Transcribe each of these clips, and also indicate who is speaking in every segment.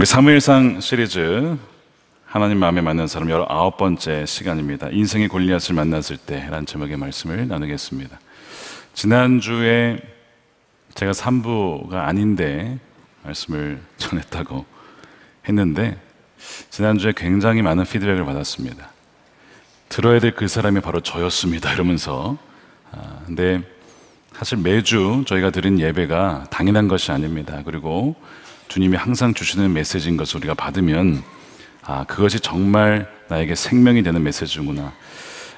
Speaker 1: 우리 사무엘상 시리즈 하나님 마음에 맞는 사람 19번째 시간입니다. 인생의 골리앗을 만났을 때라는 제목의 말씀을 나누겠습니다. 지난주에 제가 3부가 아닌데 말씀을 전했다고 했는데 지난주에 굉장히 많은 피드백을 받았습니다. 들어야 될 그 사람이 바로 저였습니다. 이러면서 아, 근데 사실 매주 저희가 드린 예배가 당연한 것이 아닙니다. 그리고 주님이 항상 주시는 메시지인 것을 우리가 받으면 아, 그것이 정말 나에게 생명이 되는 메시지구나.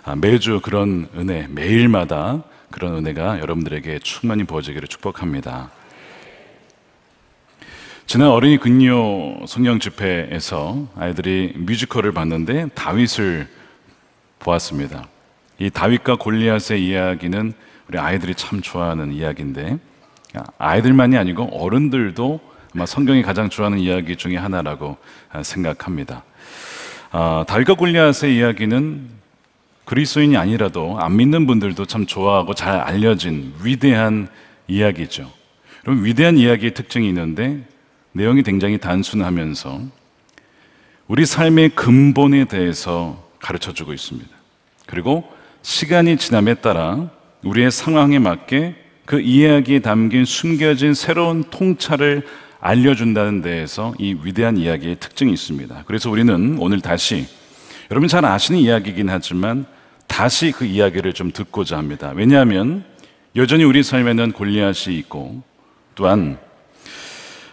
Speaker 1: 아, 매주 그런 은혜, 매일마다 그런 은혜가 여러분들에게 충만히 부어지기를 축복합니다. 지난 어린이 근요 성경 집회에서 아이들이 뮤지컬을 봤는데 다윗을 보았습니다. 이 다윗과 골리앗의 이야기는 우리 아이들이 참 좋아하는 이야기인데 아, 아이들만이 아니고 어른들도 아마 성경이 가장 좋아하는 이야기 중에 하나라고 아, 생각합니다. 아, 다과 골리앗의 이야기는 그리스인이 아니라도 안 믿는 분들도 참 좋아하고 잘 알려진 위대한 이야기죠. 그럼 위대한 이야기의 특징이 있는데 내용이 굉장히 단순하면서 우리 삶의 근본에 대해서 가르쳐 주고 있습니다. 그리고 시간이 지남에 따라 우리의 상황에 맞게 그 이야기에 담긴 숨겨진 새로운 통찰을 알려준다는 데에서 이 위대한 이야기의 특징이 있습니다. 그래서 우리는 오늘 다시 여러분 잘 아시는 이야기이긴 하지만 다시 그 이야기를 좀 듣고자 합니다. 왜냐하면 여전히 우리 삶에는 골리앗이 있고 또한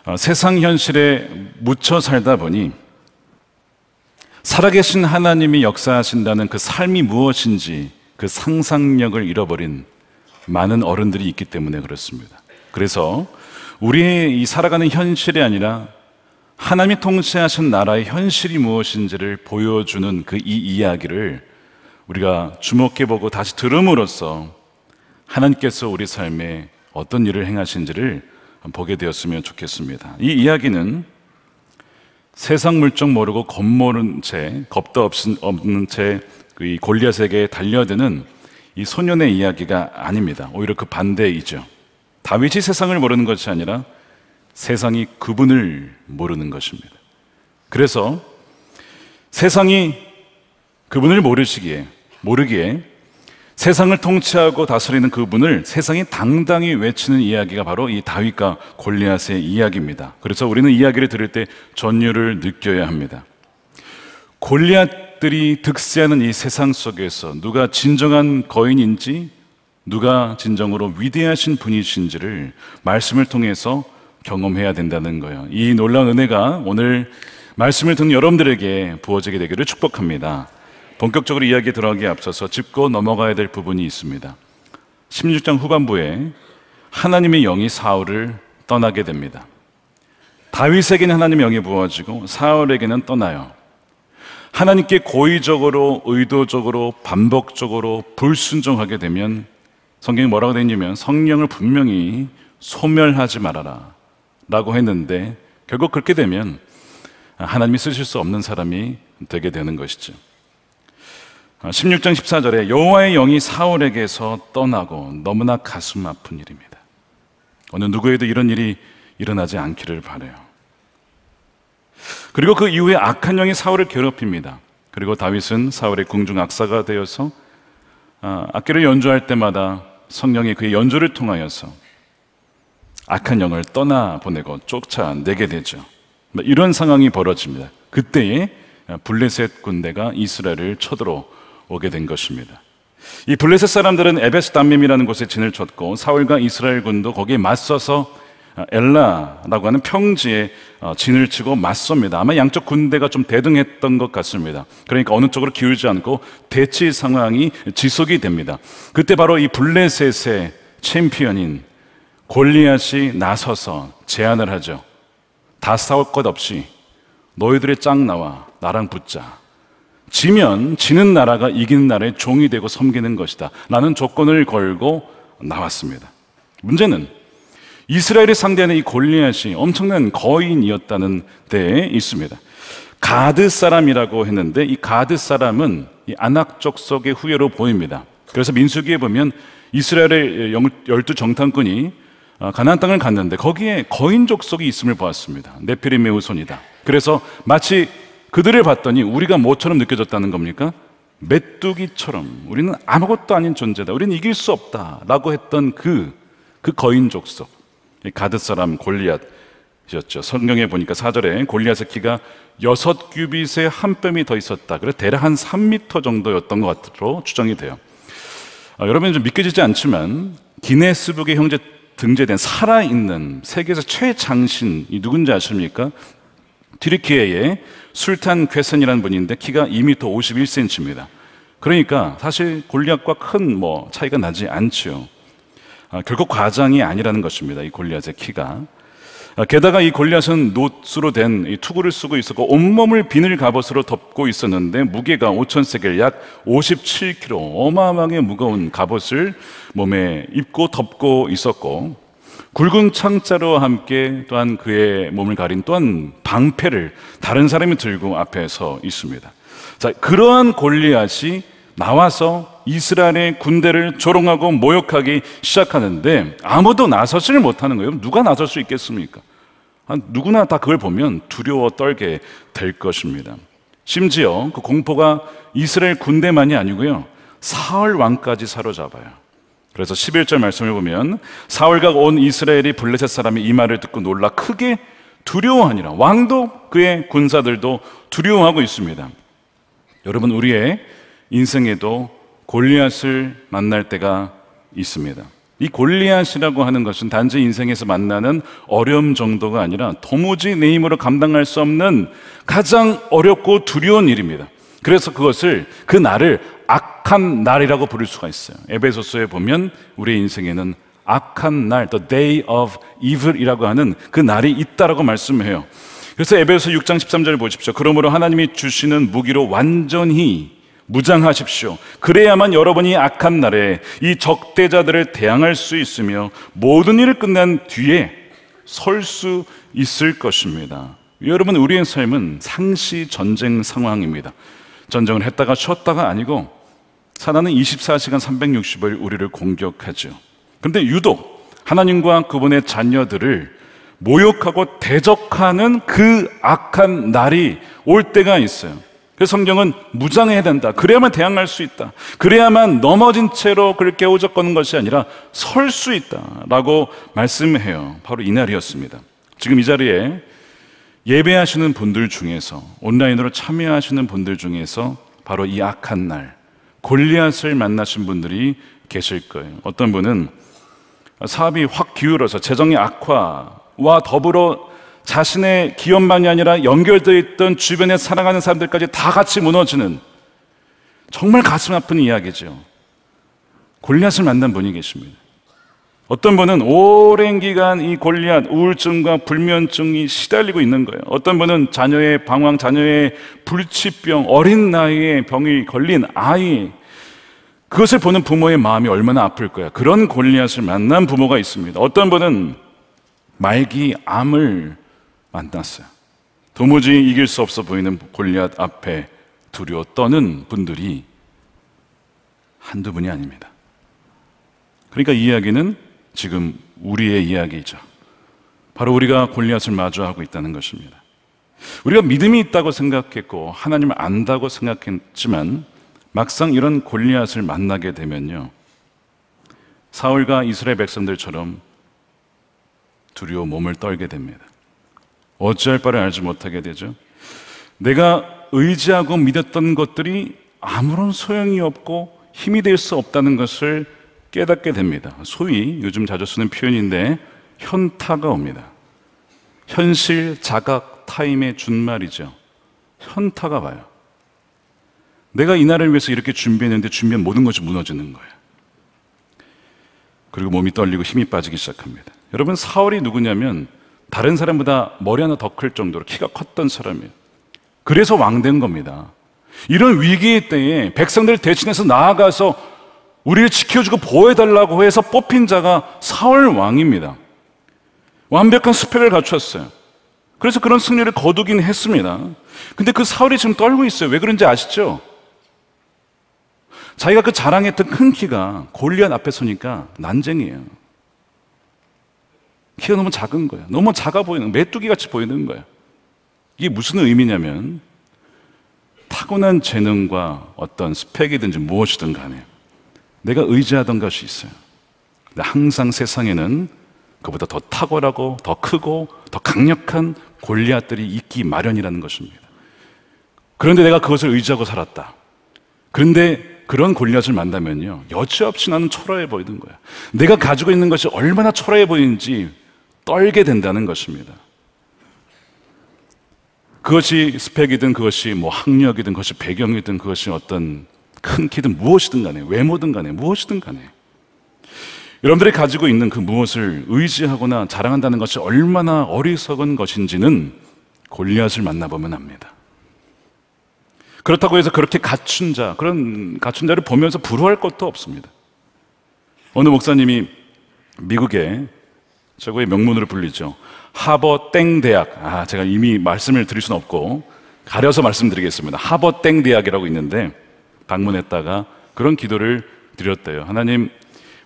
Speaker 1: 어, 세상 현실에 묻혀 살다 보니 살아계신 하나님이 역사하신다는 그 삶이 무엇인지 그 상상력을 잃어버린 많은 어른들이 있기 때문에 그렇습니다. 그래서 우리의 이 살아가는 현실이 아니라 하나님이 통치하신 나라의 현실이 무엇인지를 보여주는 그 이 이야기를 우리가 주목해 보고 다시 들음으로써 하나님께서 우리 삶에 어떤 일을 행하신지를 보게 되었으면 좋겠습니다. 이 이야기는 세상 물정 모르고 겁모른 채, 겁도 없는 채이 그 골리앗에게 달려드는 이 소년의 이야기가 아닙니다. 오히려 그 반대이죠. 다윗이 세상을 모르는 것이 아니라 세상이 그분을 모르는 것입니다. 그래서 세상이 그분을 모르시기에 모르기에 세상을 통치하고 다스리는 그분을 세상이 당당히 외치는 이야기가 바로 이 다윗과 골리앗의 이야기입니다. 그래서 우리는 이야기를 들을 때 전율을 느껴야 합니다. 골리앗들이 득세하는 이 세상 속에서 누가 진정한 거인인지 누가 진정으로 위대하신 분이신지를 말씀을 통해서 경험해야 된다는 거예요. 이 놀라운 은혜가 오늘 말씀을 듣는 여러분들에게 부어지게 되기를 축복합니다. 본격적으로 이야기 들어가기 앞서서 짚고 넘어가야 될 부분이 있습니다. 16장 후반부에 하나님의 영이 사울을 떠나게 됩니다. 다윗에게는 하나님의 영이 부어지고 사울에게는 떠나요. 하나님께 고의적으로, 의도적으로, 반복적으로 불순종하게 되면 성경이 뭐라고 되어 있냐면 성령을 분명히 소멸하지 말아라 라고 했는데 결국 그렇게 되면 하나님이 쓰실 수 없는 사람이 되게 되는 것이죠. 16장 아, 14절에 여호와의 영이 사울에게서 떠나고 너무나 가슴 아픈 일입니다. 어느 누구에도 이런 일이 일어나지 않기를 바래요. 그리고 그 이후에 악한 영이 사울을 괴롭힙니다. 그리고 다윗은 사울의 궁중 악사가 되어서 아, 악기를 연주할 때마다 성령이 그의 연주를 통하여서 악한 영을 떠나 보내고 쫓아내게 되죠. 뭐 이런 상황이 벌어집니다. 그때에 블레셋 군대가 이스라엘을 쳐들어오게 된 것입니다. 이 블레셋 사람들은 에베스 담밈이라는 곳에 진을 쳤고 사울과 이스라엘 군도 거기에 맞서서 아, 엘라라고 하는 평지에 어, 진을 치고 맞섭니다. 아마 양쪽 군대가 좀 대등했던 것 같습니다. 그러니까 어느 쪽으로 기울지 않고 대치 상황이 지속이 됩니다. 그때 바로 이 블레셋의 챔피언인 골리앗이 나서서 제안을 하죠. 다 싸울 것 없이 너희들의 짱 나와 나랑 붙자. 지면 지는 나라가 이기는 나라의 종이 되고 섬기는 것이다. 라는 조건을 걸고 나왔습니다. 문제는 이스라엘을 상대하는 이 골리앗이 엄청난 거인이었다는 데에 있습니다. 가드 사람이라고 했는데 이 가드 사람은 이 안악족 속의 후예로 보입니다. 그래서 민수기에 보면 이스라엘의 열두 정탐꾼이 아, 가나안 땅을 갔는데 거기에 거인 족속이 있음을 보았습니다. 네피림의 손이다 그래서 마치 그들을 봤더니 우리가 뭐처럼 느껴졌다는 겁니까? 메뚜기처럼 우리는 아무것도 아닌 존재다. 우리는 이길 수 없다라고 했던 그그 그 거인 족속. 가드 사람 골리앗이었죠. 성경에 보니까 4절에 골리앗의 키가 여섯 규빗에 한 뼘이 더 있었다. 그래 대략 한 3미터 정도였던 것으로 추정이 돼요. 아, 여러분 좀 믿겨지지 않지만 기네스북에 형제 등재된 살아있는 세계에서 최장신이 누군지 아십니까? 튀르키예의 술탄 괴슨이라는 분인데 키가 2m 51cm입니다. 그러니까 사실 골리앗과 큰 뭐 차이가 나지 않죠. 아, 결국 과장이 아니라는 것입니다. 이 골리앗의 키가. 아, 게다가 이 골리앗은 노스로 된 투구를 쓰고 있었고 온몸을 비늘 갑옷으로 덮고 있었는데 무게가 5천 세겔 약 57kg 어마어마하게 무거운 갑옷을 몸에 입고 덮고 있었고 굵은 창자로 함께 또한 그의 몸을 가린 또한 방패를 다른 사람이 들고 앞에 서 있습니다. 자, 그러한 골리앗이 나와서 이스라엘의 군대를 조롱하고 모욕하기 시작하는데 아무도 나서지를 못하는 거예요. 누가 나설 수 있겠습니까? 누구나 다 그걸 보면 두려워 떨게 될 것입니다. 심지어 그 공포가 이스라엘 군대만이 아니고요. 사울 왕까지 사로잡아요. 그래서 11절 말씀을 보면 사울각 온 이스라엘이 블레셋 사람이 이 말을 듣고 놀라 크게 두려워하니라. 왕도 그의 군사들도 두려워하고 있습니다. 여러분 우리의 인생에도 골리앗을 만날 때가 있습니다. 이 골리앗이라고 하는 것은 단지 인생에서 만나는 어려움 정도가 아니라 도무지 내 힘으로 감당할 수 없는 가장 어렵고 두려운 일입니다. 그래서 그것을 그 날을 악한 날이라고 부를 수가 있어요. 에베소서에 보면 우리 인생에는 악한 날, the day of evil이라고 하는 그 날이 있다라고 말씀해요. 그래서 에베소 6장 13절을 보십시오. 그러므로 하나님이 주시는 무기로 완전히 무장하십시오. 그래야만 여러분이 악한 날에 이 적대자들을 대항할 수 있으며 모든 일을 끝난 뒤에 설 수 있을 것입니다. 여러분, 우리의 삶은 상시 전쟁 상황입니다. 전쟁을 했다가 쉬었다가 아니고 사단은 24시간 360일 우리를 공격하죠. 그런데 유독 하나님과 그분의 자녀들을 모욕하고 대적하는 그 악한 날이 올 때가 있어요. 그래서 성경은 무장해야 된다. 그래야만 대항할 수 있다. 그래야만 넘어진 채로 그를깨우적거는 것이 아니라 설 수 있다. 라고 말씀해요. 바로 이날이었습니다. 지금 이 자리에 예배하시는 분들 중에서 온라인으로 참여하시는 분들 중에서 바로 이 악한 날 골리앗을 만나신 분들이 계실 거예요. 어떤 분은 사업이 확 기울어서 재정의 악화와 더불어 자신의 기업만이 아니라 연결되어 있던 주변에 사랑하는 사람들까지 다 같이 무너지는 정말 가슴 아픈 이야기죠. 골리앗을 만난 분이 계십니다. 어떤 분은 오랜 기간 이 골리앗 우울증과 불면증이 시달리고 있는 거예요. 어떤 분은 자녀의 방황, 자녀의 불치병, 어린 나이에 병이 걸린 아이 그것을 보는 부모의 마음이 얼마나 아플 거야. 그런 골리앗을 만난 부모가 있습니다. 어떤 분은 말기 암을 만났어요. 도무지 이길 수 없어 보이는 골리앗 앞에 두려워 떠는 분들이 한두 분이 아닙니다. 그러니까 이 이야기는 지금 우리의 이야기이죠. 바로 우리가 골리앗을 마주하고 있다는 것입니다. 우리가 믿음이 있다고 생각했고 하나님을 안다고 생각했지만 막상 이런 골리앗을 만나게 되면요. 사울과 이스라엘 백성들처럼 두려워 몸을 떨게 됩니다. 어찌할 바를 알지 못하게 되죠. 내가 의지하고 믿었던 것들이 아무런 소용이 없고 힘이 될 수 없다는 것을 깨닫게 됩니다. 소위 요즘 자주 쓰는 표현인데 현타가 옵니다. 현실 자각 타임의 준말이죠. 현타가 와요. 내가 이 날을 위해서 이렇게 준비했는데 준비한 모든 것이 무너지는 거예요. 그리고 몸이 떨리고 힘이 빠지기 시작합니다. 여러분 사월이 누구냐면 다른 사람보다 머리 하나 더 클 정도로 키가 컸던 사람이에요. 그래서 왕된 겁니다. 이런 위기의 때에 백성들 을 대신해서 나아가서 우리를 지켜주고 보호해달라고 해서 뽑힌 자가 사월 왕입니다. 완벽한 스펙을 갖췄어요. 그래서 그런 승리를 거두긴 했습니다. 근데 그사월이 지금 떨고 있어요. 왜 그런지 아시죠? 자기가 그 자랑했던 큰 키가 골리앗 앞에 서니까 난쟁이에요. 키가 너무 작은 거예요 너무 작아 보이는, 메뚜기 같이 보이는 거예요 이게 무슨 의미냐면, 타고난 재능과 어떤 스펙이든지 무엇이든 간에 내가 의지하던 것이 있어요. 근데 항상 세상에는 그보다 더 탁월하고 더 크고 더 강력한 골리앗들이 있기 마련이라는 것입니다. 그런데 내가 그것을 의지하고 살았다. 그런데 그런 골리앗을 만나면요. 여지없이 나는 초라해 보이는 거야. 내가 가지고 있는 것이 얼마나 초라해 보이는지 떨게 된다는 것입니다. 그것이 스펙이든 그것이 뭐 학력이든 그것이 배경이든 그것이 어떤 큰 키든 무엇이든 간에 외모든 간에 무엇이든 간에 여러분들이 가지고 있는 그 무엇을 의지하거나 자랑한다는 것이 얼마나 어리석은 것인지는 골리앗을 만나보면 압니다. 그렇다고 해서 그렇게 갖춘 자, 그런 갖춘 자를 보면서 부러할 것도 없습니다. 어느 목사님이 미국에 최고의 명문으로 불리죠. 하버 땡 대학. 아, 제가 이미 말씀을 드릴 수는 없고 가려서 말씀드리겠습니다. 하버 땡 대학이라고 있는데 방문했다가 그런 기도를 드렸대요. 하나님,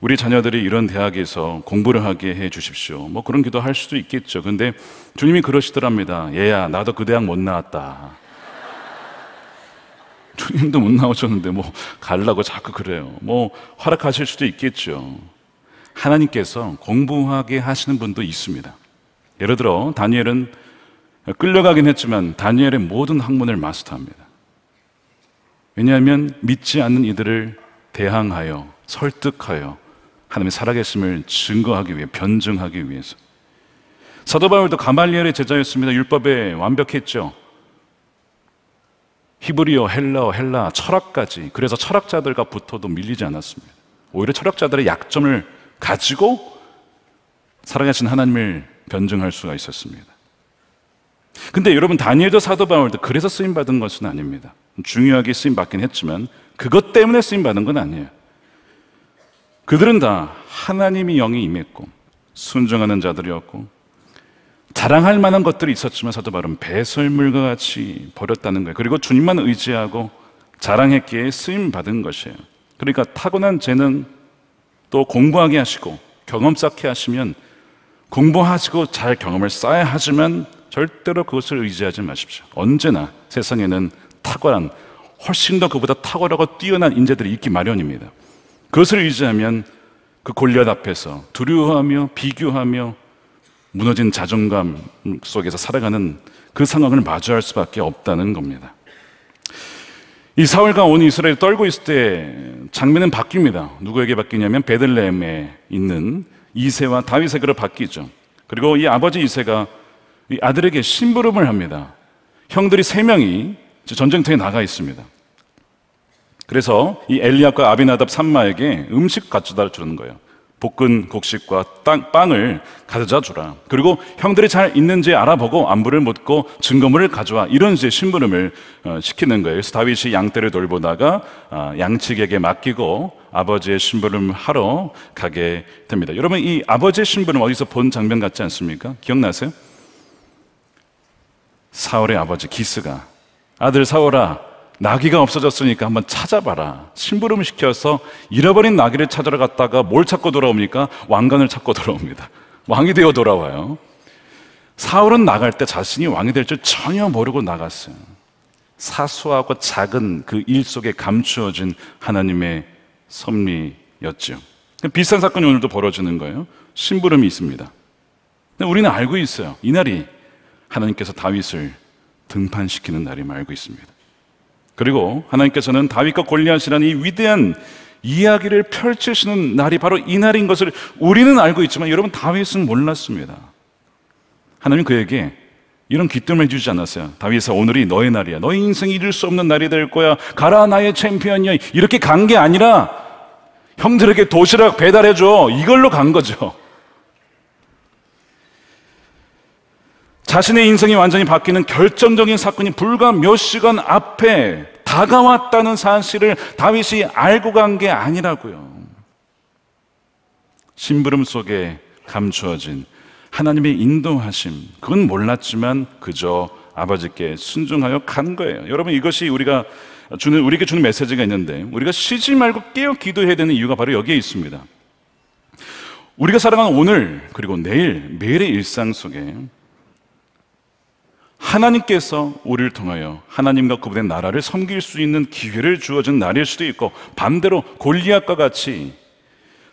Speaker 1: 우리 자녀들이 이런 대학에서 공부를 하게 해 주십시오. 뭐 그런 기도 할 수도 있겠죠. 근데 주님이 그러시더랍니다. 얘야, 나도 그 대학 못 나왔다. 주님도 못 나오셨는데 뭐 갈라고 자꾸 그래요. 뭐 활약하실 수도 있겠죠. 하나님께서 공부하게 하시는 분도 있습니다. 예를 들어 다니엘은 끌려가긴 했지만 다니엘의 모든 학문을 마스터합니다. 왜냐하면 믿지 않는 이들을 대항하여 설득하여 하나님의 살아계심을 증거하기 위해 변증하기 위해서 사도 바울도 가말리엘의 제자였습니다. 율법에 완벽했죠. 히브리어, 헬라어, 헬라, 철학까지. 그래서 철학자들과 붙어도 밀리지 않았습니다. 오히려 철학자들의 약점을 가지고 살아가신 하나님을 변증할 수가 있었습니다. 근데 여러분 다니엘도 사도 바울도 그래서 쓰임 받은 것은 아닙니다. 중요하게 쓰임 받긴 했지만 그것 때문에 쓰임 받은 건 아니에요. 그들은 다 하나님이 영이 임했고 순종하는 자들이었고 자랑할 만한 것들이 있었지만 사도 바울은 배설물과 같이 버렸다는 거예요. 그리고 주님만 의지하고 자랑했기에 쓰임 받은 것이에요. 그러니까 타고난 재능, 또 공부하게 하시고 경험 쌓게 하시면 공부하시고 잘 경험을 쌓아야 하지만 절대로 그것을 의지하지 마십시오. 언제나 세상에는 탁월한 훨씬 더 그보다 탁월하고 뛰어난 인재들이 있기 마련입니다. 그것을 의지하면 그 골리앗 앞에서 두려워하며 비교하며 무너진 자존감 속에서 살아가는 그 상황을 마주할 수밖에 없다는 겁니다. 이사월간온 이스라엘 떨고 있을 때 장면은 바뀝니다. 누구에게 바뀌냐면 베들레헴에 있는 이세와 다윗에게로 바뀌죠. 그리고 이 아버지 이세가 이 아들에게 심부름을 합니다. 형들이 세 명이 전쟁터에 나가 있습니다. 그래서 이 엘리압과 아비나답 산마에게 음식 갖다 주는 거예요. 볶은 곡식과 땅, 빵을 가져다 주라. 그리고 형들이 잘 있는지 알아보고 안부를 묻고 증거물을 가져와. 이런 제 신부름을 어, 시키는 거예요. 그래서 다윗이 양떼를 돌보다가 아, 양측에게 맡기고 아버지의 신부름 하러 가게 됩니다. 여러분, 이 아버지의 신부름 어디서 본 장면 같지 않습니까? 기억나세요? 사울의 아버지 기스가 아들 사울아 나귀가 없어졌으니까 한번 찾아봐라. 심부름 시켜서 잃어버린 나귀를 찾으러 갔다가 뭘 찾고 돌아옵니까? 왕관을 찾고 돌아옵니다. 왕이 되어 돌아와요. 사울은 나갈 때 자신이 왕이 될 줄 전혀 모르고 나갔어요. 사소하고 작은 그 일 속에 감추어진 하나님의 섭리였죠. 비슷한 사건이 오늘도 벌어지는 거예요. 심부름이 있습니다. 우리는 알고 있어요. 이날이 하나님께서 다윗을 등판시키는 날임 알고 있습니다. 그리고 하나님께서는 다윗과 골리앗이라는 이 위대한 이야기를 펼치시는 날이 바로 이 날인 것을 우리는 알고 있지만 여러분 다윗은 몰랐습니다. 하나님 그에게 이런 기쁨을 주지 않았어요. 다윗아 오늘이 너의 날이야. 너의 인생이 잊을 수 없는 날이 될 거야. 가라 나의 챔피언이야. 이렇게 간 게 아니라 형들에게 도시락 배달해 줘. 이걸로 간 거죠. 자신의 인생이 완전히 바뀌는 결정적인 사건이 불과 몇 시간 앞에 다가왔다는 사실을 다윗이 알고 간 게 아니라고요. 심부름 속에 감추어진 하나님의 인도하심, 그건 몰랐지만 그저 아버지께 순종하여 간 거예요. 여러분 이것이 우리가 주는 우리에게 주는 메시지가 있는데 우리가 쉬지 말고 깨어 기도해야 되는 이유가 바로 여기에 있습니다. 우리가 살아가는 오늘 그리고 내일 매일의 일상 속에 하나님께서 우리를 통하여 하나님과 그분된 나라를 섬길 수 있는 기회를 주어준 날일 수도 있고 반대로 골리앗과 같이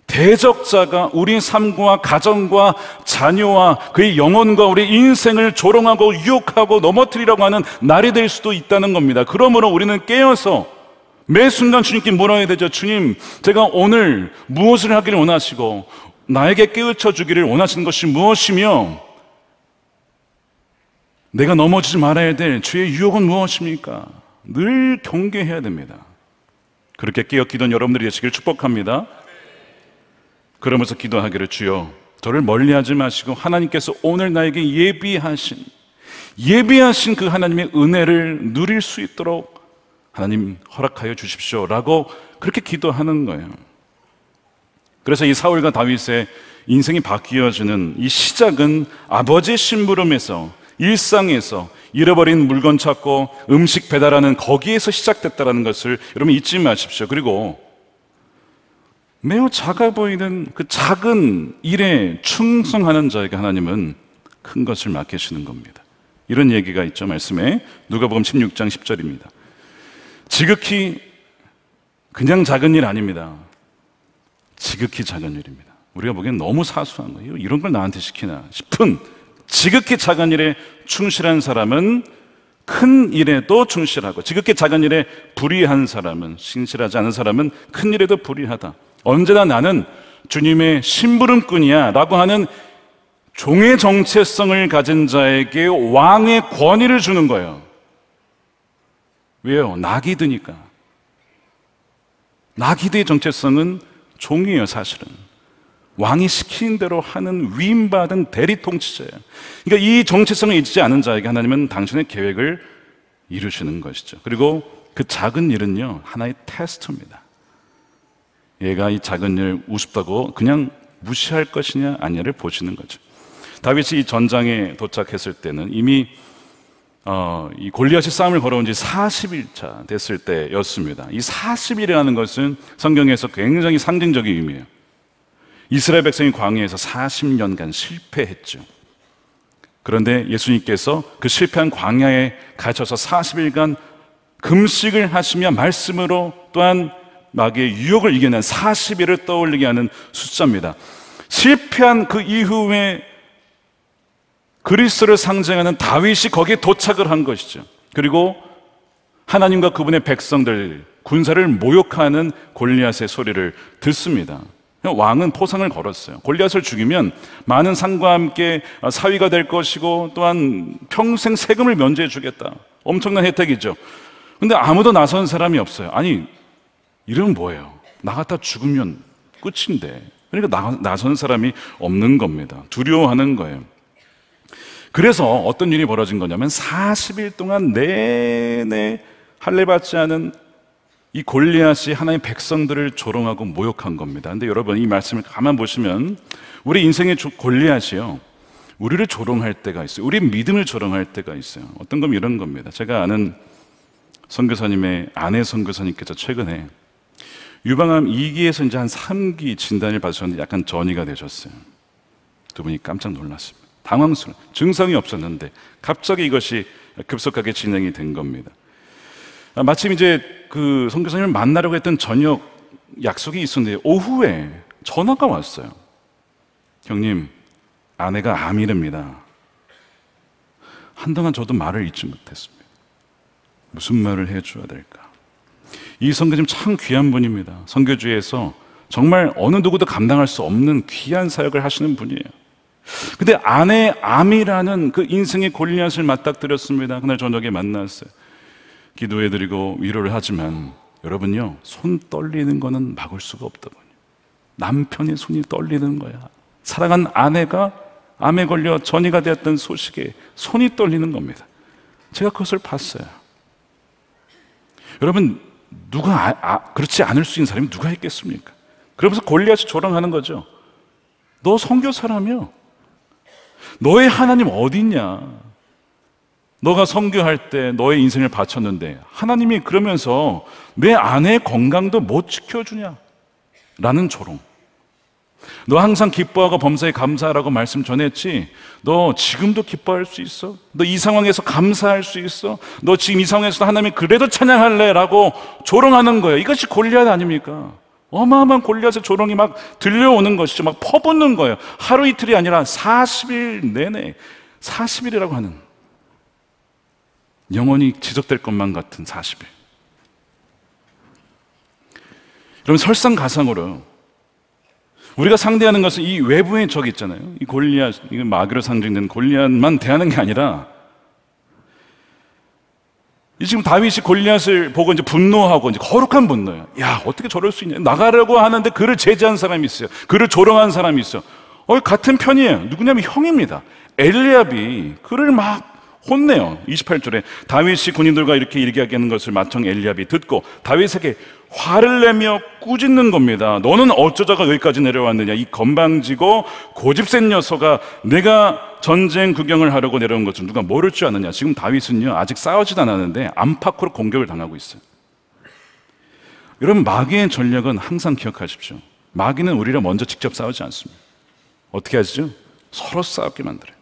Speaker 1: 대적자가 우리 삶과 가정과 자녀와 그의 영혼과 우리 인생을 조롱하고 유혹하고 넘어뜨리라고 하는 날이 될 수도 있다는 겁니다. 그러므로 우리는 깨어서 매 순간 주님께 물어야 되죠. 주님, 제가 오늘 무엇을 하기를 원하시고 나에게 깨우쳐 주기를 원하시는 것이 무엇이며 내가 넘어지지 말아야 될 죄의 유혹은 무엇입니까? 늘 경계해야 됩니다. 그렇게 깨어 기도한 여러분들이 되시길 축복합니다. 그러면서 기도하기를 주여 저를 멀리하지 마시고 하나님께서 오늘 나에게 예비하신 예비하신 그 하나님의 은혜를 누릴 수 있도록 하나님 허락하여 주십시오라고 그렇게 기도하는 거예요. 그래서 이 사울과 다윗의 인생이 바뀌어지는 이 시작은 아버지의 심부름에서 일상에서 잃어버린 물건 찾고 음식 배달하는 거기에서 시작됐다라는 것을 여러분 잊지 마십시오. 그리고 매우 작아 보이는 그 작은 일에 충성하는 자에게 하나님은 큰 것을 맡기시는 겁니다. 이런 얘기가 있죠. 말씀에 누가복음 16장 10절입니다. 지극히 그냥 작은 일 아닙니다. 지극히 작은 일입니다. 우리가 보기엔 너무 사소한 거예요. 이런 걸 나한테 시키나 싶은 지극히 작은 일에 충실한 사람은 큰 일에도 충실하고 지극히 작은 일에 불의한 사람은 신실하지 않은 사람은 큰 일에도 불의하다. 언제나 나는 주님의 심부름꾼이야라고 하는 종의 정체성을 가진 자에게 왕의 권위를 주는 거예요. 왜요? 낙이 드니까. 낙이 드의 정체성은 종이에요, 사실은. 왕이 시키는 대로 하는 위임받은 대리 통치자예요. 그러니까 이 정체성을 잊지 않은 자에게 하나님은 당신의 계획을 이루시는 것이죠. 그리고 그 작은 일은요, 하나의 테스트입니다. 얘가 이 작은 일 우습다고 그냥 무시할 것이냐 아니냐를 보시는 거죠. 다윗이 이 전장에 도착했을 때는 이미 어, 이 골리앗이 싸움을 벌어온 지 40일 차 됐을 때였습니다. 이 40일이라는 것은 성경에서 굉장히 상징적인 의미예요. 이스라엘 백성이 광야에서 40년간 실패했죠. 그런데 예수님께서 그 실패한 광야에 갇혀서 40일간 금식을 하시며 말씀으로 또한 마귀의 유혹을 이겨낸 40일을 떠올리게 하는 숫자입니다. 실패한 그 이후에 그리스를 도 상징하는 다윗이 거기에 도착을 한 것이죠. 그리고 하나님과 그분의 백성들, 군사를 모욕하는 골리앗의 소리를 듣습니다. 왕은 포상을 걸었어요. 골리앗을 죽이면 많은 상과 함께 사위가 될 것이고 또한 평생 세금을 면제해 주겠다. 엄청난 혜택이죠. 근데 아무도 나선 사람이 없어요. 아니, 이러 뭐예요? 나갔다 죽으면 끝인데. 그러니까 나, 선 사람이 없는 겁니다. 두려워하는 거예요. 그래서 어떤 일이 벌어진 거냐면 40일 동안 내내 할례 받지 않은 이 골리앗이 하나님 의 백성들을 조롱하고 모욕한 겁니다. 근데 여러분 이 말씀을 가만 보시면 우리 인생의 골리앗이요. 우리를 조롱할 때가 있어요. 우리 믿음을 조롱할 때가 있어요. 어떤 건 이런 겁니다. 제가 아는 선교사님의 아내 선교사님께서 최근에 유방암 2기에서 이제 한 3기 진단을 받으셨는데 약간 전이가 되셨어요. 두 분이 깜짝 놀랐습니다. 당황스러운 증상이 없었는데 갑자기 이것이 급속하게 진행이 된 겁니다. 아, 마침 이제 그 선교사님을 만나려고 했던 저녁 약속이 있었는데 오후에 전화가 왔어요. 형님, 아내가 암이랍니다. 한동안 저도 말을 잊지 못했습니다. 무슨 말을 해줘야 될까? 이 선교사님 참 귀한 분입니다. 선교주에서 정말 어느 누구도 감당할 수 없는 귀한 사역을 하시는 분이에요. 근데 아내 암이라는 그 인생의 골리앗을 맞닥뜨렸습니다. 그날 저녁에 만났어요. 기도해드리고 위로를 하지만 여러분요, 손 떨리는 거는 막을 수가 없다고요. 남편의 손이 떨리는 거야. 사랑한 아내가 암에 걸려 전이가 되었던 소식에 손이 떨리는 겁니다. 제가 그것을 봤어요. 여러분, 누가 아, 아, 그렇지 않을 수 있는 사람이 누가 있겠습니까? 그러면서 골리앗이 조롱하는 거죠. 너 성교사라며? 너의 하나님 어디있냐 너가 성교할 때 너의 인생을 바쳤는데 하나님이 그러면서 내 아내의 건강도 못 지켜주냐? 라는 조롱. 너 항상 기뻐하고 범사에 감사하라고 말씀 전했지? 너 지금도 기뻐할 수 있어? 너 이 상황에서 감사할 수 있어? 너 지금 이상황에서 하나님이 그래도 찬양할래? 라고 조롱하는 거예요. 이것이 골리앗 아닙니까? 어마어마한 골리앗의 조롱이 막 들려오는 것이죠. 막 퍼붓는 거예요. 하루 이틀이 아니라 40일 내내, 40일이라고 하는. 영원히 지적될 것만 같은 40일. 그럼 설상가상으로 우리가 상대하는 것은 이 외부의 적이 있잖아요. 이 골리앗, 이건 마귀로 상징된 골리앗만 대하는 게 아니라 지금 다윗이 골리앗을 보고 이제 분노하고 이제 거룩한 분노예요. 야, 어떻게 저럴 수 있냐. 나가려고 하는데 그를 제재한 사람이 있어요. 그를 조롱한 사람이 있어요. 어, 같은 편이에요. 누구냐면 형입니다. 엘리압이 그를 막 혼내요. 28절에 다윗이 군인들과 이렇게 얘기하는 게하 것을 마청 엘리압이 듣고 다윗에게 화를 내며 꾸짖는 겁니다. 너는 어쩌다가 여기까지 내려왔느냐? 이 건방지고 고집센 녀석아, 내가 전쟁 구경을 하려고 내려온 것은 누가 모를 줄 아느냐? 지금 다윗은요 아직 싸우지도 않았는데 안팎으로 공격을 당하고 있어요. 여러분 마귀의 전략은 항상 기억하십시오. 마귀는 우리를 먼저 직접 싸우지 않습니다. 어떻게 하시죠? 서로 싸우게 만들어요.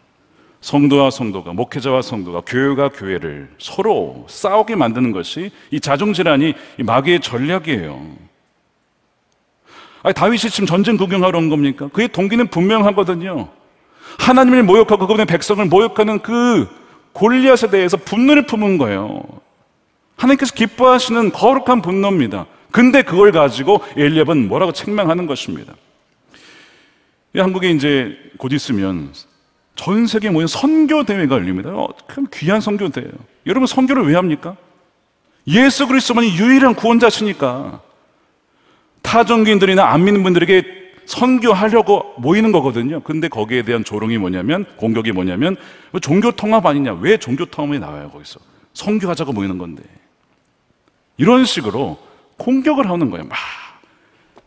Speaker 1: 성도와 성도가, 목회자와 성도가, 교회가 교회를 서로 싸우게 만드는 것이 이 자종질환이 이 마귀의 전략이에요. 아니, 다윗이 지금 전쟁 구경하러 온 겁니까? 그의 동기는 분명하거든요. 하나님을 모욕하고 그분의 백성을 모욕하는 그 골리앗에 대해서 분노를 품은 거예요. 하나님께서 기뻐하시는 거룩한 분노입니다. 근데 그걸 가지고 엘리압은 뭐라고 책망하는 것입니다. 한국에 이제 곧 있으면 전 세계에 모인 선교 대회가 열립니다. 어, 참 귀한 선교 대회예요. 여러분 선교를 왜 합니까? 예수 그리스도만이 유일한 구원자시니까 타종교인들이나 안 믿는 분들에게 선교하려고 모이는 거거든요. 근데 거기에 대한 조롱이 뭐냐면 공격이 뭐냐면 뭐 종교 통합 아니냐? 왜 종교 통합이 나와요 거기서? 선교하자고 모이는 건데 이런 식으로 공격을 하는 거예요. 막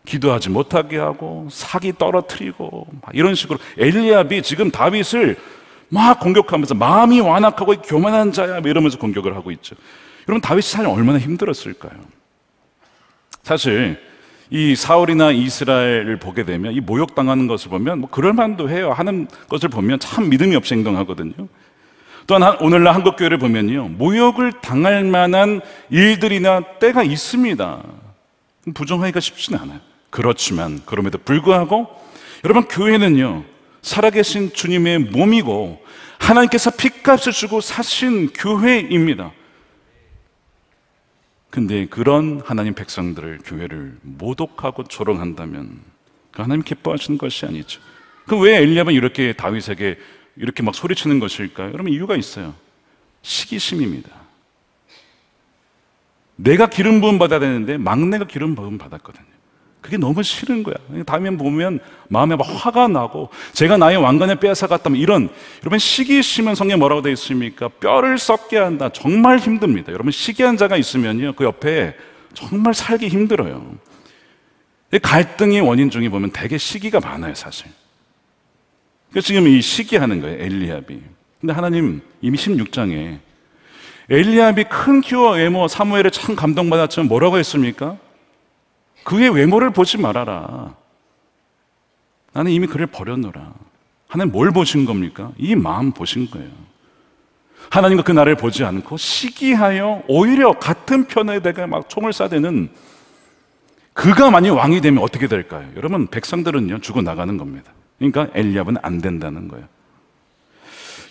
Speaker 1: 기도하지 못하게 하고 사기 떨어뜨리고 이런 식으로 엘리압이 지금 다윗을 막 공격하면서 마음이 완악하고 교만한 자야 이러면서 공격을 하고 있죠. 여러분 다윗이 사실 얼마나 힘들었을까요? 사실 이 사울이나 이스라엘을 보게 되면 이 모욕당하는 것을 보면 뭐 그럴 만도 해요. 하는 것을 보면 참 믿음이 없이 행동하거든요. 또한 오늘날 한국 교회를 보면요. 모욕을 당할 만한 일들이나 때가 있습니다. 부정하기가 쉽지는 않아요. 그렇지만 그럼에도 불구하고 여러분 교회는요 살아계신 주님의 몸이고 하나님께서 핏값을 주고 사신 교회입니다. 근데 그런 하나님 백성들을 교회를 모독하고 조롱한다면 그 하나님 기뻐하시는 것이 아니죠. 그럼 왜 엘리야만 이렇게 다윗에게 이렇게 막 소리치는 것일까요? 여러분 이유가 있어요. 시기심입니다. 내가 기름 부음 받아야 되는데 막내가 기름 부음 받았거든요. 그게 너무 싫은 거야. 다음에 보면 마음에 막 화가 나고 제가 나의 왕관을 빼앗아갔다면 이런 여러분 시기심은 성경에 뭐라고 되어 있습니까? 뼈를 썩게 한다. 정말 힘듭니다. 여러분 시기한 자가 있으면요 그 옆에 정말 살기 힘들어요. 갈등의 원인 중에 보면 되게 시기가 많아요 사실. 그 지금 이 시기하는 거예요 엘리압이. 근데 하나님 이미 16장에 엘리압이 큰 키워 외모 사무엘에 참 감동받았지만 뭐라고 했습니까? 그의 외모를 보지 말아라. 나는 이미 그를 버렸노라. 하나님 뭘 보신 겁니까? 이 마음 보신 거예요. 하나님과 그 나를 보지 않고 시기하여 오히려 같은 편에다가 막 총을 쏴대는 그가 만약 왕이 되면 어떻게 될까요? 여러분 백성들은요 죽어 나가는 겁니다. 그러니까 엘리압은 안 된다는 거예요.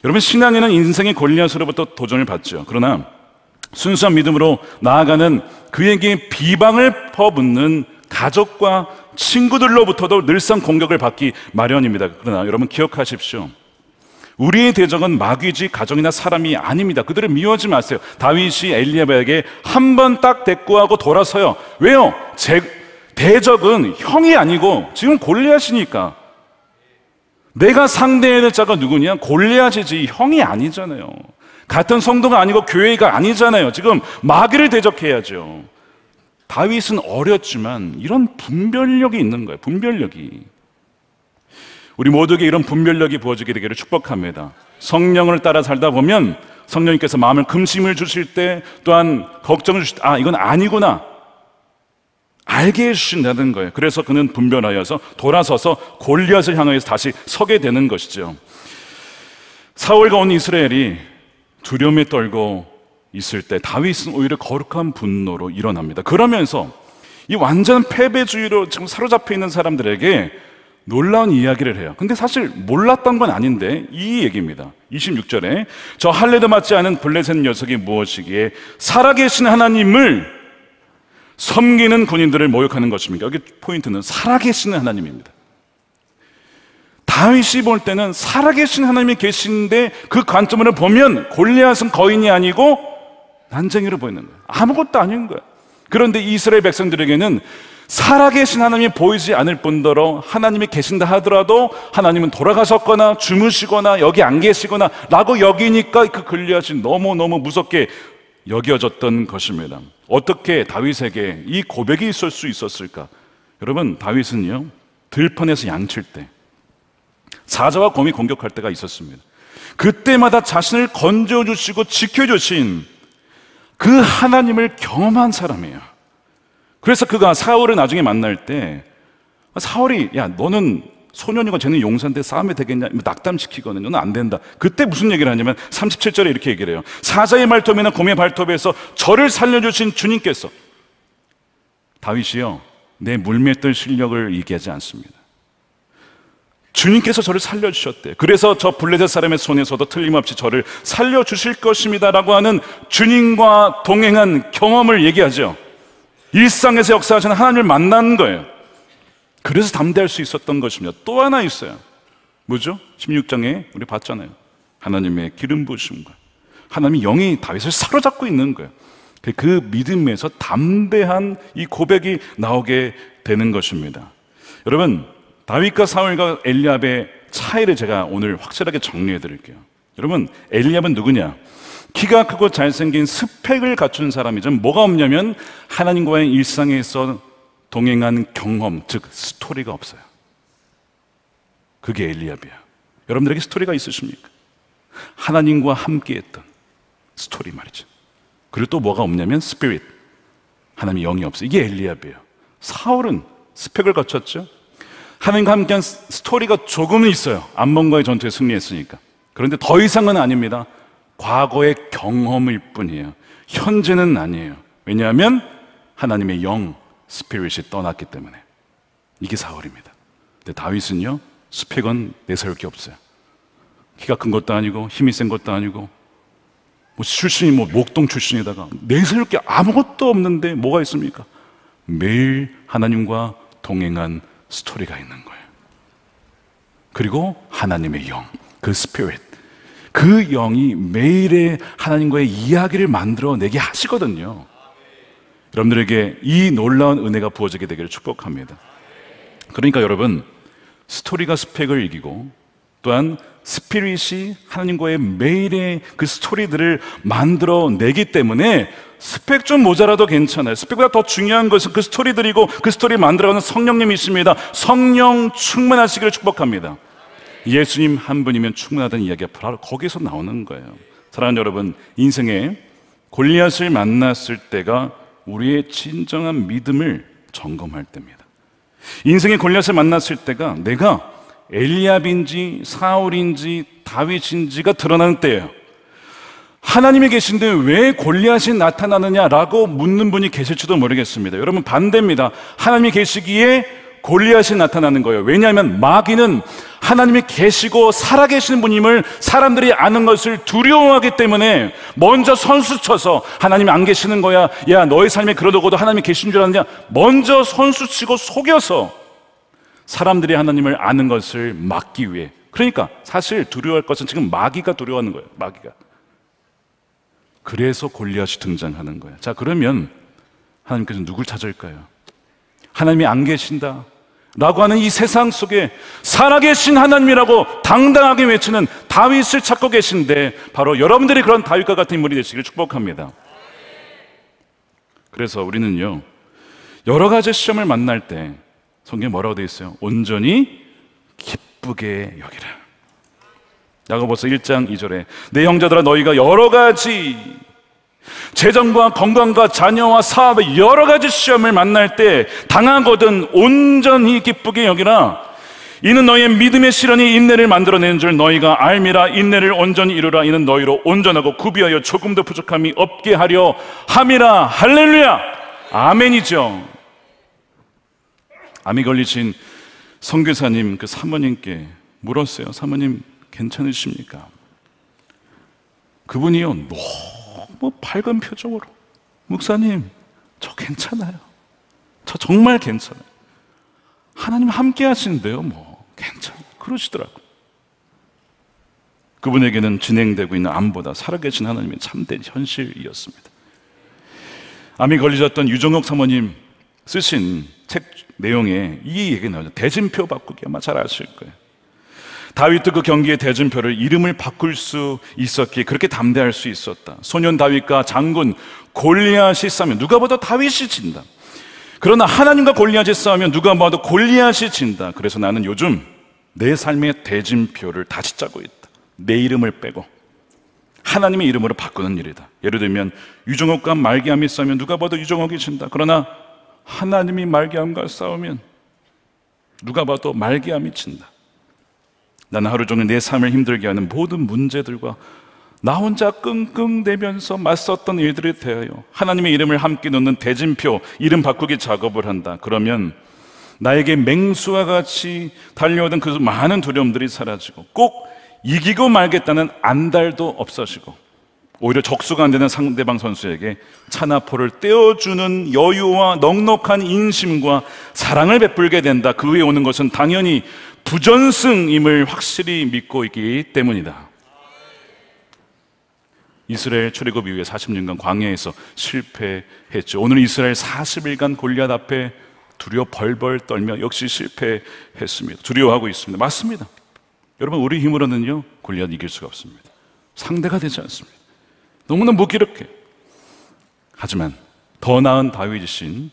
Speaker 1: 여러분 신앙에는 인생의 골리앗으로부터 도전을 받죠. 그러나 순수한 믿음으로 나아가는 그에게 비방을 퍼붓는 가족과 친구들로부터도 늘상 공격을 받기 마련입니다. 그러나 여러분 기억하십시오. 우리의 대적은 마귀지 가정이나 사람이 아닙니다. 그들을 미워하지 마세요. 다윗이 엘리야에게 베한번 딱 대꾸하고 돌아서요. 왜요? 제, 대적은 형이 아니고 지금 골리앗이니까. 내가 상대해야 될 자가 누구냐? 골리앗이지 형이 아니잖아요. 같은 성도가 아니고 교회가 아니잖아요. 지금 마귀를 대적해야죠. 다윗은 어렸지만 이런 분별력이 있는 거예요. 분별력이. 우리 모두에게 이런 분별력이 부어지게 되기를 축복합니다. 성령을 따라 살다 보면 성령님께서 마음을 금심을 주실 때 또한 걱정을 주실 때, 아, 이건 아니구나. 알게 해주신다는 거예요. 그래서 그는 분별하여서 돌아서서 골리앗을 향하여서 다시 서게 되는 것이죠. 사월가 온 이스라엘이 두려움에 떨고 있을 때 다윗은 오히려 거룩한 분노로 일어납니다. 그러면서 이 완전 패배주의로 지금 사로잡혀 있는 사람들에게 놀라운 이야기를 해요. 근데 사실 몰랐던 건 아닌데 이 얘기입니다. 26절에 저 할례도 맞지 않은 블레셋 녀석이 무엇이기에 살아계신 하나님을 섬기는 군인들을 모욕하는 것입니까? 여기 포인트는 살아계시는 하나님입니다. 다윗이 볼 때는 살아계신 하나님이 계신데 그 관점으로 보면 골리앗은 거인이 아니고 난쟁이로 보이는 거예요. 아무것도 아닌 거예요. 그런데 이스라엘 백성들에게는 살아계신 하나님이 보이지 않을 뿐더러 하나님이 계신다 하더라도 하나님은 돌아가셨거나 주무시거나 여기 안 계시거나 라고 여기니까 그 근리하신 너무너무 무섭게 여겨졌던 것입니다. 어떻게 다윗에게 이 고백이 있을 수 있었을까? 여러분, 다윗은요, 들판에서 양칠 때, 사자와 곰이 공격할 때가 있었습니다. 그때마다 자신을 건져주시고 지켜주신 그 하나님을 경험한 사람이에요. 그래서 그가 사울을 나중에 만날 때 사울이 야 너는 소년이고 쟤는 용사인데 싸움이 되겠냐? 낙담시키거든 너는 안 된다. 그때 무슨 얘기를 하냐면 37절에 이렇게 얘기를 해요. 사자의 말톱이나 곰의 발톱에서 저를 살려주신 주님께서 다윗이요 내 물밀던 실력을 얘기하지 않습니다. 주님께서 저를 살려주셨대. 그래서 저 블레셋 사람의 손에서도 틀림없이 저를 살려주실 것입니다. 라고 하는 주님과 동행한 경험을 얘기하죠. 일상에서 역사하시는 하나님을 만난 거예요. 그래서 담대할 수 있었던 것입니다. 또 하나 있어요. 뭐죠? 16장에 우리 봤잖아요. 하나님의 기름 부으심과 하나님의 영이 다윗을 사로잡고 있는 거예요. 그, 그 믿음에서 담대한 이 고백이 나오게 되는 것입니다. 여러분, 다윗과 사울과 엘리압의 차이를 제가 오늘 확실하게 정리해 드릴게요. 여러분, 엘리압은 누구냐? 키가 크고 잘생긴 스펙을 갖춘 사람이죠. 뭐가 없냐면 하나님과의 일상에서 동행한 경험, 즉 스토리가 없어요. 그게 엘리압이야. 여러분들에게 스토리가 있으십니까? 하나님과 함께했던 스토리 말이죠. 그리고 또 뭐가 없냐면 스피릿. 하나님의 영이 없어 이게 엘리압이에요. 사울은 스펙을 갖췄죠. 하나님과 함께한 스토리가 조금은 있어요. 암몬과의 전투에 승리했으니까. 그런데 더 이상은 아닙니다. 과거의 경험일 뿐이에요. 현재는 아니에요. 왜냐하면 하나님의 영, 스피릿이 떠났기 때문에. 이게 사월입니다. 근데 다윗은요, 스펙은 내세울 게 없어요. 키가 큰 것도 아니고, 힘이 센 것도 아니고, 뭐 출신이 뭐 목동 출신에다가 내세울 게 아무것도 없는데 뭐가 있습니까? 매일 하나님과 동행한 스토리가 있는 거예요. 그리고 하나님의 영, 그 스피릿. 그 영이 매일의 하나님과의 이야기를 만들어내게 하시거든요. 여러분들에게 이 놀라운 은혜가 부어지게 되기를 축복합니다. 그러니까 여러분, 스토리가 스펙을 이기고 또한 스피릿이 하나님과의 매일의 그 스토리들을 만들어내기 때문에 스펙 좀 모자라도 괜찮아요. 스펙보다 더 중요한 것은 그 스토리 들이고 그 스토리 만들어가는 성령님이십니다. 성령 충만하시기를 축복합니다. 예수님 한 분이면 충분하다는 이야기가 바로 거기서 나오는 거예요. 사랑하는 여러분, 인생에 골리앗을 만났을 때가 우리의 진정한 믿음을 점검할 때입니다. 인생의 골리앗을 만났을 때가 내가 엘리압인지 사울인지 다윗인지가 드러나는 때예요. 하나님이 계신데 왜 골리앗이 나타나느냐라고 묻는 분이 계실지도 모르겠습니다. 여러분 반대입니다. 하나님이 계시기에 골리앗이 나타나는 거예요. 왜냐하면 마귀는 하나님이 계시고 살아계신 분임을 사람들이 아는 것을 두려워하기 때문에 먼저 선수쳐서 하나님 안 계시는 거야. 야, 너의 삶에 그러다고도 하나님이 계신 줄 아느냐? 먼저 선수치고 속여서 사람들이 하나님을 아는 것을 막기 위해. 그러니까 사실 두려워할 것은 지금 마귀가 두려워하는 거예요. 마귀가. 그래서 골리앗이 등장하는 거예요. 자, 그러면 하나님께서 누굴 찾을까요? 하나님이 안 계신다. 라고 하는 이 세상 속에 살아계신 하나님이라고 당당하게 외치는 다윗을 찾고 계신데 바로 여러분들이 그런 다윗과 같은 인물이 되시기를 축복합니다. 그래서 우리는요, 여러 가지 시험을 만날 때 성경에 뭐라고 되어 있어요? 온전히 기쁘게 여기라. 야고보서 1장 2절에 내 형제들아 너희가 여러 가지 재정과 건강과 자녀와 사업의 여러 가지 시험을 만날 때 당하거든 온전히 기쁘게 여기라. 이는 너희의 믿음의 시련이 인내를 만들어내는 줄 너희가 알미라 인내를 온전히 이루라 이는 너희로 온전하고 구비하여 조금도 부족함이 없게 하려 함이라 할렐루야 아멘이죠 암이 걸리신 선교사님 그 사모님께 물었어요 사모님 괜찮으십니까? 그분이요 너무 뭐 밝은 표정으로 목사님 저 괜찮아요. 저 정말 괜찮아요. 하나님 함께 하시는데요뭐 괜찮아. 그러시더라고. 그분에게는 진행되고 있는 암보다 살아계신 하나님의 참된 현실이었습니다. 암이 걸리셨던 유정옥 사모님 쓰신 책 내용에 이 얘기 나오죠. 대진표 바꾸기 아마 잘 아실 거예요. 다윗도 그 경기의 대진표를 이름을 바꿀 수 있었기에 그렇게 담대할 수 있었다. 소년 다윗과 장군 골리앗이 싸면 누가보다 다윗이 진다. 그러나 하나님과 골리앗이 싸우면 누가 봐도 골리앗이 진다. 그래서 나는 요즘 내 삶의 대진표를 다시 짜고 있다. 내 이름을 빼고 하나님의 이름으로 바꾸는 일이다. 예를 들면 유정옥과 말기암이 싸우면 누가 봐도 유정옥이 진다. 그러나 하나님이 말기암과 싸우면 누가 봐도 말기암이 진다. 나는 하루 종일 내 삶을 힘들게 하는 모든 문제들과 나 혼자 끙끙대면서 맞섰던 일들에 대하여 하나님의 이름을 함께 놓는 대진표, 이름 바꾸기 작업을 한다. 그러면 나에게 맹수와 같이 달려오던 그 많은 두려움들이 사라지고 꼭 이기고 말겠다는 안달도 없어지고 오히려 적수가 안 되는 상대방 선수에게 차나포를 떼어주는 여유와 넉넉한 인심과 사랑을 베풀게 된다. 그 후에 오는 것은 당연히 부전승임을 확실히 믿고 있기 때문이다. 이스라엘 출애굽 이후에 40년간 광야에서 실패했죠. 오늘 이스라엘 40일간 골리앗 앞에 두려 벌벌 떨며 역시 실패했습니다. 두려워하고 있습니다. 맞습니다. 여러분 우리 힘으로는요 골리앗 이길 수가 없습니다. 상대가 되지 않습니다. 너무나 무기력해. 하지만 더 나은 다윗이신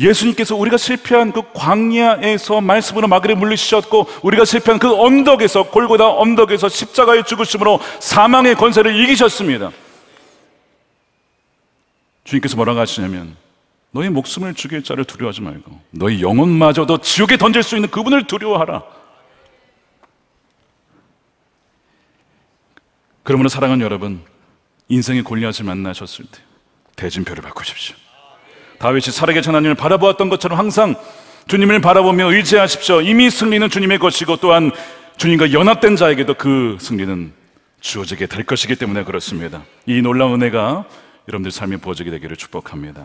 Speaker 1: 예수님께서 우리가 실패한 그 광야에서 말씀으로 마귀를 물리치셨고 우리가 실패한 그 언덕에서 골고다 언덕에서 십자가의 죽으심으로 사망의 권세를 이기셨습니다. 주님께서 뭐라고 하시냐면 너의 목숨을 죽일 자를 두려워하지 말고 너희 영혼마저도 지옥에 던질 수 있는 그분을 두려워하라. 그러므로 사랑하는 여러분 인생의 골리앗을 만나셨을 때 대진표를 바꾸십시오. 다윗이 살아계신 하나님을 바라보았던 것처럼 항상 주님을 바라보며 의지하십시오. 이미 승리는 주님의 것이고 또한 주님과 연합된 자에게도 그 승리는 주어지게 될 것이기 때문에 그렇습니다. 이 놀라운 은혜가 여러분들 삶의 보조이 되기를 축복합니다.